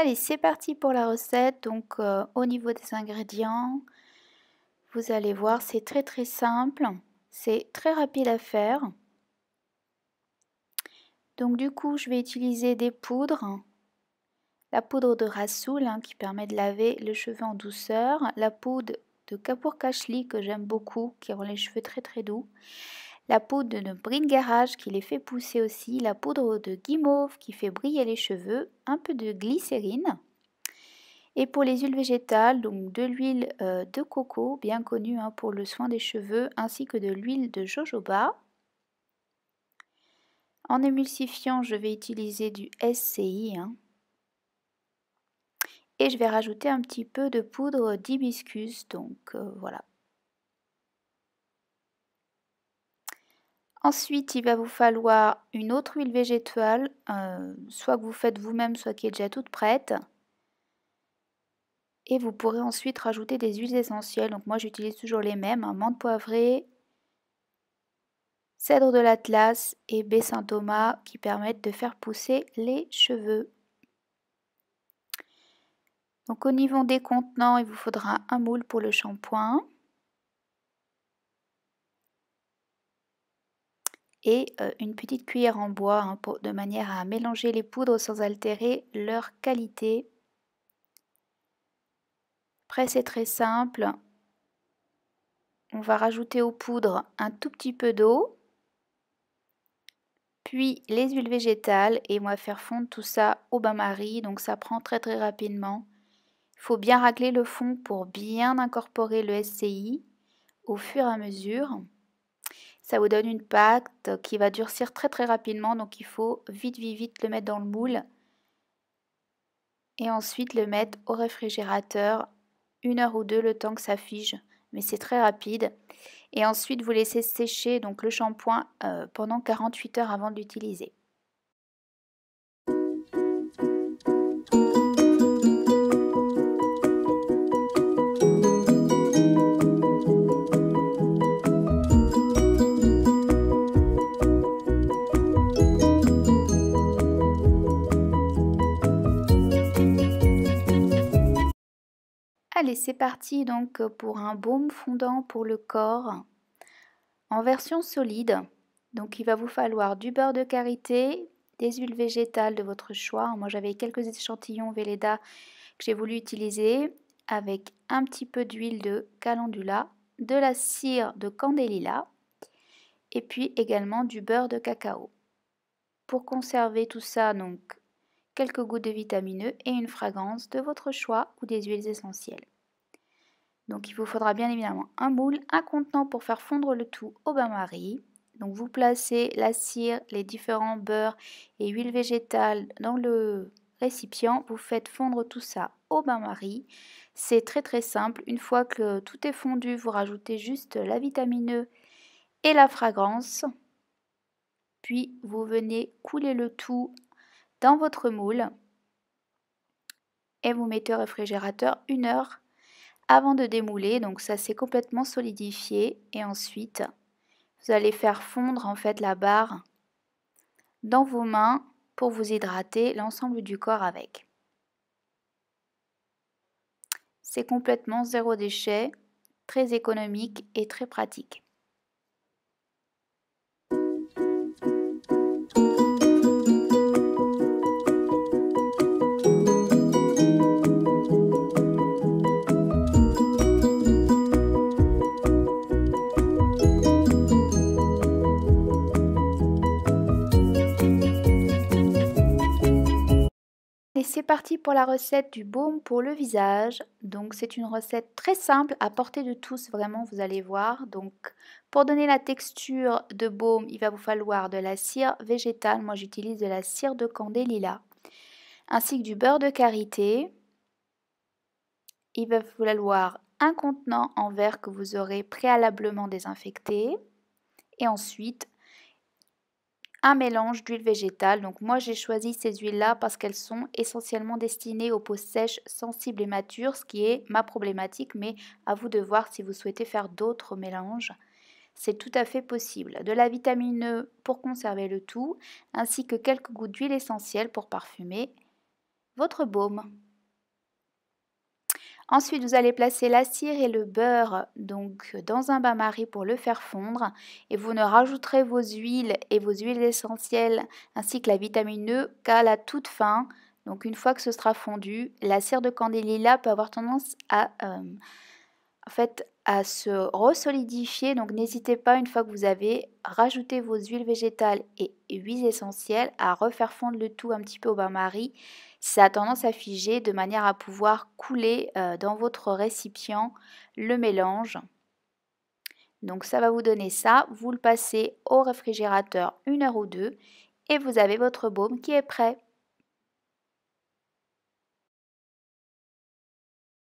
Allez, c'est parti pour la recette. Donc euh, au niveau des ingrédients, vous allez voir, c'est très très simple. C'est très rapide à faire. Donc du coup, je vais utiliser des poudres. La poudre de Rassoul hein, qui permet de laver le cheveu en douceur. La poudre de Kapoor Kashli que j'aime beaucoup, qui rend les cheveux très très doux la poudre de Brin Garage qui les fait pousser aussi, la poudre de guimauve qui fait briller les cheveux, un peu de glycérine. Et pour les huiles végétales, donc de l'huile euh, de coco, bien connue hein, pour le soin des cheveux, ainsi que de l'huile de jojoba. En émulsifiant, je vais utiliser du SCI. Hein. Et je vais rajouter un petit peu de poudre d'hibiscus, donc euh, voilà, Ensuite, il va vous falloir une autre huile végétale, euh, soit que vous faites vous-même, soit qui est déjà toute prête. Et vous pourrez ensuite rajouter des huiles essentielles. Donc moi, j'utilise toujours les mêmes, un hein, menthe poivrée, cèdre de l'Atlas et baie Saint-Thomas qui permettent de faire pousser les cheveux. Donc au niveau des contenants, il vous faudra un moule pour le shampoing. et euh, une petite cuillère en bois hein, de manière à mélanger les poudres sans altérer leur qualité. Après c'est très simple, on va rajouter aux poudres un tout petit peu d'eau, puis les huiles végétales et on va faire fondre tout ça au bain-marie, donc ça prend très très rapidement. Il faut bien racler le fond pour bien incorporer le SCI au fur et à mesure ça vous donne une pâte qui va durcir très très rapidement, donc il faut vite vite vite le mettre dans le moule et ensuite le mettre au réfrigérateur une heure ou deux le temps que ça fige, mais c'est très rapide. Et ensuite vous laissez sécher donc le shampoing euh, pendant 48 heures avant de l'utiliser. Allez, c'est parti donc pour un baume fondant pour le corps en version solide. Donc il va vous falloir du beurre de karité, des huiles végétales de votre choix. Moi j'avais quelques échantillons Véleda que j'ai voulu utiliser avec un petit peu d'huile de calendula, de la cire de candelilla et puis également du beurre de cacao. Pour conserver tout ça donc quelques gouttes de vitamineux et une fragrance de votre choix ou des huiles essentielles. Donc il vous faudra bien évidemment un moule, un contenant pour faire fondre le tout au bain-marie. Donc vous placez la cire, les différents beurres et huiles végétales dans le récipient. Vous faites fondre tout ça au bain-marie. C'est très très simple. Une fois que tout est fondu, vous rajoutez juste la vitamine et la fragrance. Puis vous venez couler le tout dans votre moule et vous mettez au réfrigérateur une heure avant de démouler. Donc ça s'est complètement solidifié et ensuite vous allez faire fondre en fait la barre dans vos mains pour vous hydrater l'ensemble du corps avec. C'est complètement zéro déchet, très économique et très pratique. parti pour la recette du baume pour le visage. Donc c'est une recette très simple à portée de tous vraiment vous allez voir. Donc pour donner la texture de baume il va vous falloir de la cire végétale. Moi j'utilise de la cire de candélila ainsi que du beurre de karité. Il va vous falloir un contenant en verre que vous aurez préalablement désinfecté et ensuite un mélange d'huile végétale. Donc moi j'ai choisi ces huiles-là parce qu'elles sont essentiellement destinées aux peaux sèches, sensibles et matures, ce qui est ma problématique, mais à vous de voir si vous souhaitez faire d'autres mélanges. C'est tout à fait possible. De la vitamine E pour conserver le tout, ainsi que quelques gouttes d'huile essentielle pour parfumer votre baume. Ensuite, vous allez placer la cire et le beurre donc dans un bain-marie pour le faire fondre et vous ne rajouterez vos huiles et vos huiles essentielles ainsi que la vitamine E qu'à la toute fin. Donc une fois que ce sera fondu, la cire de candelilla peut avoir tendance à euh, en fait à se resolidifier. Donc n'hésitez pas, une fois que vous avez rajouté vos huiles végétales et huiles essentielles, à refaire fondre le tout un petit peu au bain-marie. Ça a tendance à figer de manière à pouvoir couler euh, dans votre récipient le mélange. Donc ça va vous donner ça. Vous le passez au réfrigérateur une heure ou deux et vous avez votre baume qui est prêt.